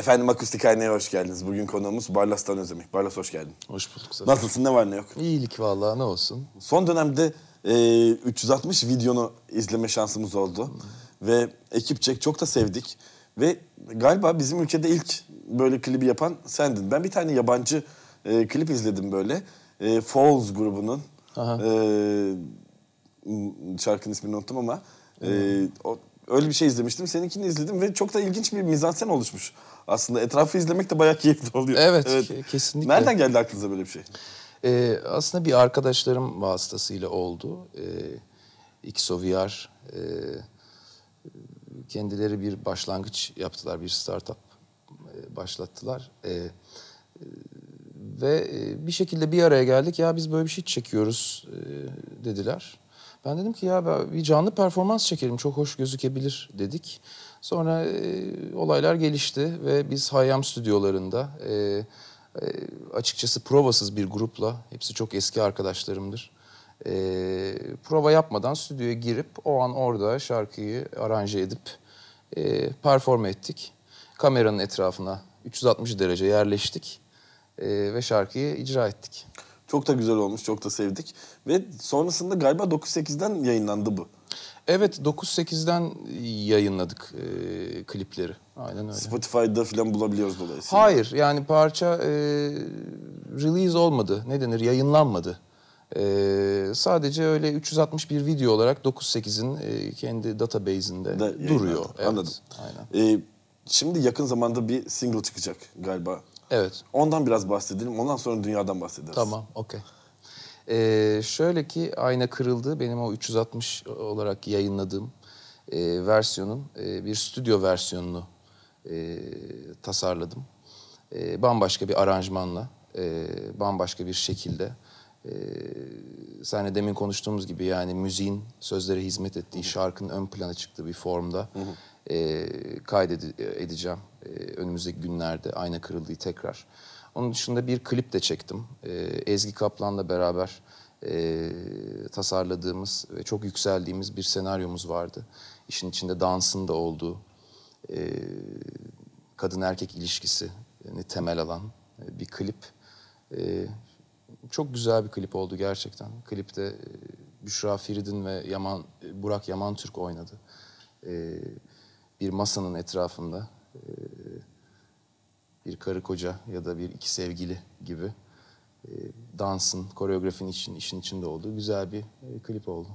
Efendim Akustik Aynaya hoş geldiniz. Bugün konuğumuz Barlas'tan Özdemir. Barlas hoş geldin. Hoş bulduk Zafer. Nasılsın ne var ne yok? İyilik vallahi ne olsun. Son dönemde e, 360 videonu izleme şansımız oldu. Hmm. Ve ekipçek çok da sevdik. Ve galiba bizim ülkede ilk böyle klibi yapan sendin. Ben bir tane yabancı e, klip izledim böyle. E, Falls grubunun. Aha. E, şarkının ismini unuttum ama. E, o öyle bir şey izlemiştim. Seninkini izledim ve çok da ilginç bir mizansen oluşmuş. Aslında etrafı izlemek de bayağı keyifli oluyor. Evet, evet. kesinlikle. Nereden geldi aklınıza böyle bir şey? Ee, aslında bir arkadaşlarım vasıtasıyla oldu. Ee, XOVR. E, ee, kendileri bir başlangıç yaptılar, bir startup e, başlattılar. Ee, ve e, bir şekilde bir araya geldik. Ya biz böyle bir şey çekiyoruz e, dediler. Ben dedim ki ya bir canlı performans çekelim çok hoş gözükebilir dedik. Sonra e, olaylar gelişti ve biz Hayam stüdyolarında e, e, açıkçası provasız bir grupla, hepsi çok eski arkadaşlarımdır. E, prova yapmadan stüdyoya girip o an orada şarkıyı aranje edip e, perform ettik. Kameranın etrafına 360 derece yerleştik e, ve şarkıyı icra ettik. Çok da güzel olmuş, çok da sevdik. Ve sonrasında galiba 9.8'den yayınlandı bu. Evet 9.8'den yayınladık e, klipleri. Aynen öyle. Spotify'da falan bulabiliyoruz dolayısıyla. Hayır yani parça e, release olmadı. Ne denir? Yayınlanmadı. E, sadece öyle 361 video olarak 9.8'in e, kendi database'inde duruyor. Anladım. aynen. E, şimdi yakın zamanda bir single çıkacak galiba. Evet. Ondan biraz bahsedelim. Ondan sonra dünyadan bahsederiz. Tamam, okey. Ee, şöyle ki ayna kırıldı. Benim o 360 olarak yayınladığım e, versiyonun e, bir stüdyo versiyonunu e, tasarladım. E, bambaşka bir aranjmanla, e, bambaşka bir şekilde. E, senle demin konuştuğumuz gibi yani müziğin sözlere hizmet ettiği, şarkının ön plana çıktığı bir formda e, kaydedeceğim e, önümüzdeki günlerde ayna kırıldığı tekrar. Onun dışında bir klip de çektim. E, Ezgi Kaplan'la beraber e, tasarladığımız ve çok yükseldiğimiz bir senaryomuz vardı. İşin içinde dansın da olduğu, e, kadın erkek ilişkisini temel alan bir klip. çok güzel bir klip oldu gerçekten. Klipte Büşra Firidin ve Yaman Burak Yaman Türk oynadı. bir masanın etrafında bir karı koca ya da bir iki sevgili gibi e, dansın, koreografinin için, işin içinde olduğu güzel bir e, klip oldu.